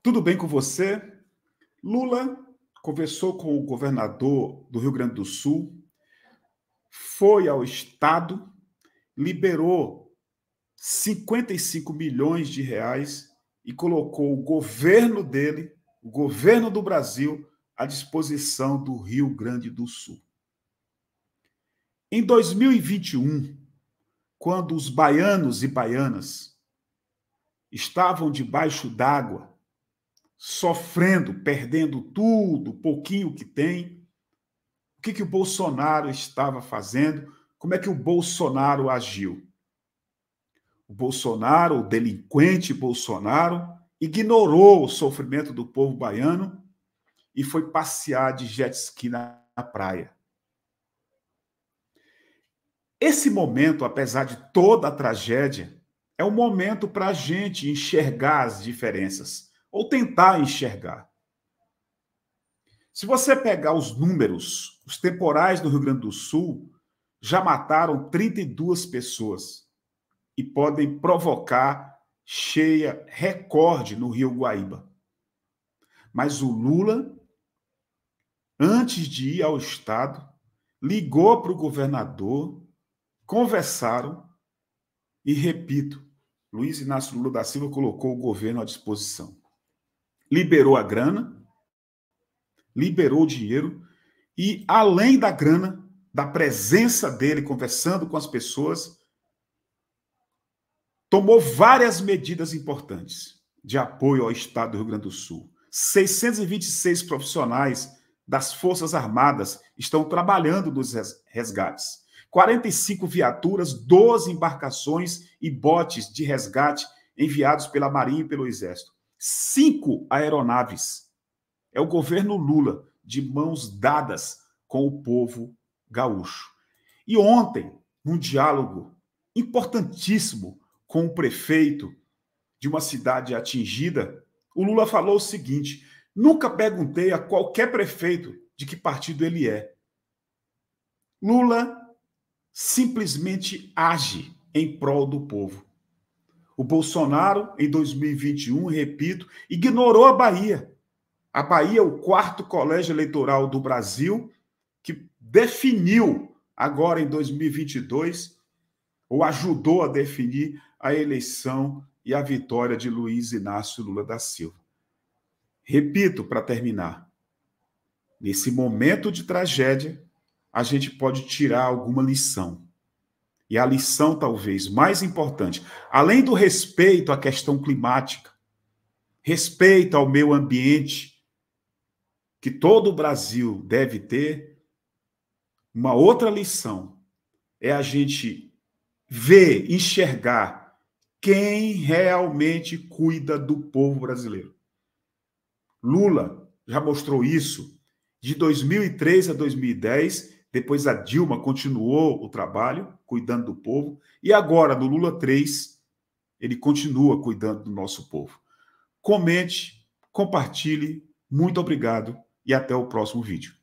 Tudo bem com você? Lula conversou com o governador do Rio Grande do Sul, foi ao estado, liberou 55 milhões de reais e colocou o governo dele, o governo do Brasil, à disposição do Rio Grande do Sul. Em 2021, quando os baianos e baianas estavam debaixo d'água, sofrendo, perdendo tudo, pouquinho que tem. O que, que o Bolsonaro estava fazendo? Como é que o Bolsonaro agiu? O Bolsonaro, o delinquente Bolsonaro, ignorou o sofrimento do povo baiano e foi passear de jet ski na, na praia. Esse momento, apesar de toda a tragédia, é um momento para a gente enxergar as diferenças, ou tentar enxergar. Se você pegar os números, os temporais do Rio Grande do Sul já mataram 32 pessoas e podem provocar cheia recorde no Rio Guaíba. Mas o Lula, antes de ir ao Estado, ligou para o governador, conversaram e, repito, Luiz Inácio Lula da Silva colocou o governo à disposição liberou a grana, liberou o dinheiro, e além da grana, da presença dele conversando com as pessoas, tomou várias medidas importantes de apoio ao Estado do Rio Grande do Sul. 626 profissionais das Forças Armadas estão trabalhando nos resgates. 45 viaturas, 12 embarcações e botes de resgate enviados pela Marinha e pelo Exército cinco aeronaves. É o governo Lula, de mãos dadas com o povo gaúcho. E ontem, num diálogo importantíssimo com o prefeito de uma cidade atingida, o Lula falou o seguinte: nunca perguntei a qualquer prefeito de que partido ele é. Lula simplesmente age em prol do povo. O Bolsonaro, em 2021, repito, ignorou a Bahia. A Bahia é o quarto colégio eleitoral do Brasil que definiu, agora em 2022, ou ajudou a definir a eleição e a vitória de Luiz Inácio Lula da Silva. Repito para terminar: nesse momento de tragédia, a gente pode tirar alguma lição e a lição talvez mais importante, além do respeito à questão climática, respeito ao meio ambiente, que todo o Brasil deve ter, uma outra lição é a gente ver, enxergar quem realmente cuida do povo brasileiro. Lula já mostrou isso de 2003 a 2010 depois a Dilma continuou o trabalho, cuidando do povo. E agora, no Lula 3, ele continua cuidando do nosso povo. Comente, compartilhe. Muito obrigado e até o próximo vídeo.